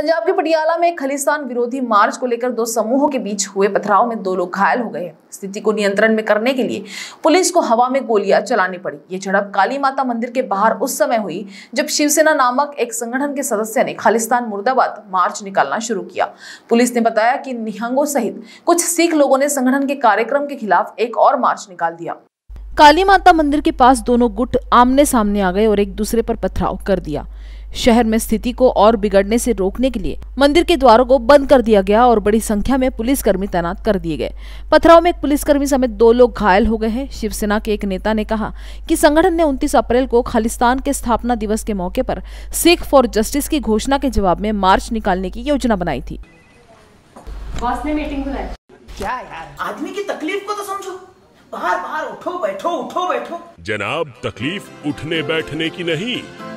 पंजाब के पटियाला में खालिस्तान विरोधी मार्च को लेकर दो समूहों के बीच हुए पथराव में दो लोग घायल हो गए हैं स्थिति को नियंत्रण में करने के लिए पुलिस को हवा में गोलियां चलानी पड़ी ये झड़प काली माता मंदिर के बाहर उस समय हुई जब शिवसेना नामक एक संगठन के सदस्य ने खालिस्तान मुर्दाबाद मार्च निकालना शुरू किया पुलिस ने बताया कि निहंगों सहित कुछ सिख लोगों ने संगठन के कार्यक्रम के खिलाफ एक और मार्च निकाल दिया काली माता मंदिर के पास दोनों गुट आमने सामने आ गए और एक दूसरे पर पथराव कर दिया शहर में स्थिति को और बिगड़ने से रोकने के लिए मंदिर के द्वारों को बंद कर दिया गया और बड़ी संख्या में पुलिसकर्मी तैनात कर दिए गए पथराव में एक पुलिसकर्मी समेत दो लोग घायल हो गए हैं शिवसेना के एक नेता ने कहा कि संगठन ने 29 अप्रैल को खालिस्तान के स्थापना दिवस के मौके पर सिख फॉर जस्टिस की घोषणा के जवाब में मार्च निकालने की योजना बनाई थी मीटिंग बुलाई क्या आदमी की तकलीफ को तो बाहर बाहर उठो बैठो उठो बैठो जनाब तकलीफ उठने बैठने की नहीं